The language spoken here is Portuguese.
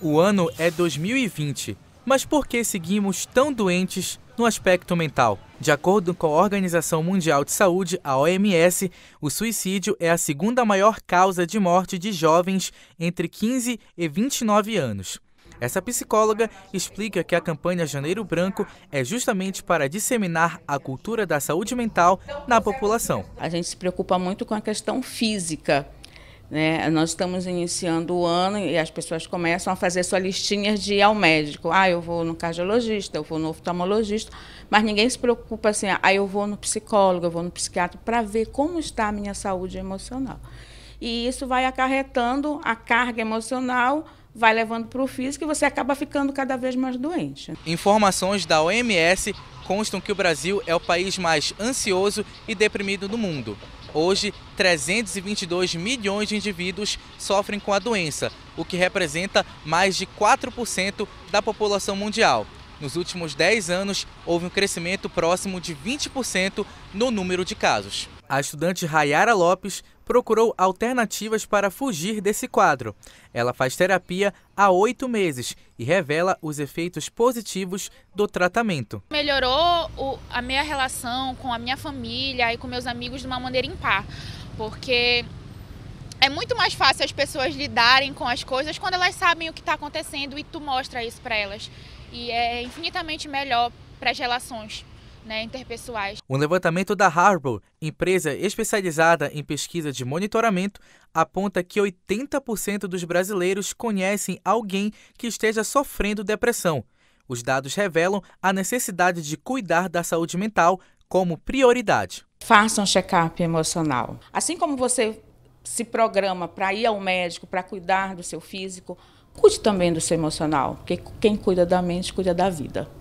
O ano é 2020, mas por que seguimos tão doentes no aspecto mental? De acordo com a Organização Mundial de Saúde, a OMS, o suicídio é a segunda maior causa de morte de jovens entre 15 e 29 anos. Essa psicóloga explica que a campanha Janeiro Branco é justamente para disseminar a cultura da saúde mental na população. A gente se preocupa muito com a questão física né? Nós estamos iniciando o ano e as pessoas começam a fazer sua listinha de ir ao médico. Ah, eu vou no cardiologista, eu vou no oftalmologista, mas ninguém se preocupa assim, ah, eu vou no psicólogo, eu vou no psiquiatra, para ver como está a minha saúde emocional. E isso vai acarretando a carga emocional, vai levando para o físico e você acaba ficando cada vez mais doente. Informações da OMS constam que o Brasil é o país mais ansioso e deprimido do mundo. Hoje, 322 milhões de indivíduos sofrem com a doença, o que representa mais de 4% da população mundial. Nos últimos 10 anos, houve um crescimento próximo de 20% no número de casos. A estudante Rayara Lopes procurou alternativas para fugir desse quadro. Ela faz terapia há oito meses e revela os efeitos positivos do tratamento. Melhorou o, a minha relação com a minha família e com meus amigos de uma maneira impar, porque é muito mais fácil as pessoas lidarem com as coisas quando elas sabem o que está acontecendo e tu mostra isso para elas. E é infinitamente melhor para as relações né, interpessoais. Um levantamento da Harbour, empresa especializada em pesquisa de monitoramento, aponta que 80% dos brasileiros conhecem alguém que esteja sofrendo depressão. Os dados revelam a necessidade de cuidar da saúde mental como prioridade. Faça um check-up emocional. Assim como você se programa para ir ao médico, para cuidar do seu físico, cuide também do seu emocional, porque quem cuida da mente cuida da vida.